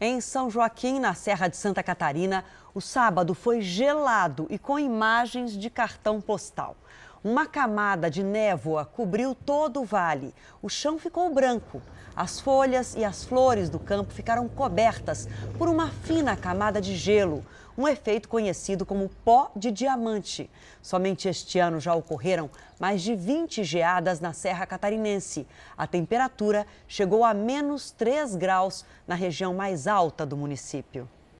Em São Joaquim, na Serra de Santa Catarina, o sábado foi gelado e com imagens de cartão postal. Uma camada de névoa cobriu todo o vale. O chão ficou branco. As folhas e as flores do campo ficaram cobertas por uma fina camada de gelo, um efeito conhecido como pó de diamante. Somente este ano já ocorreram mais de 20 geadas na Serra Catarinense. A temperatura chegou a menos 3 graus na região mais alta do município.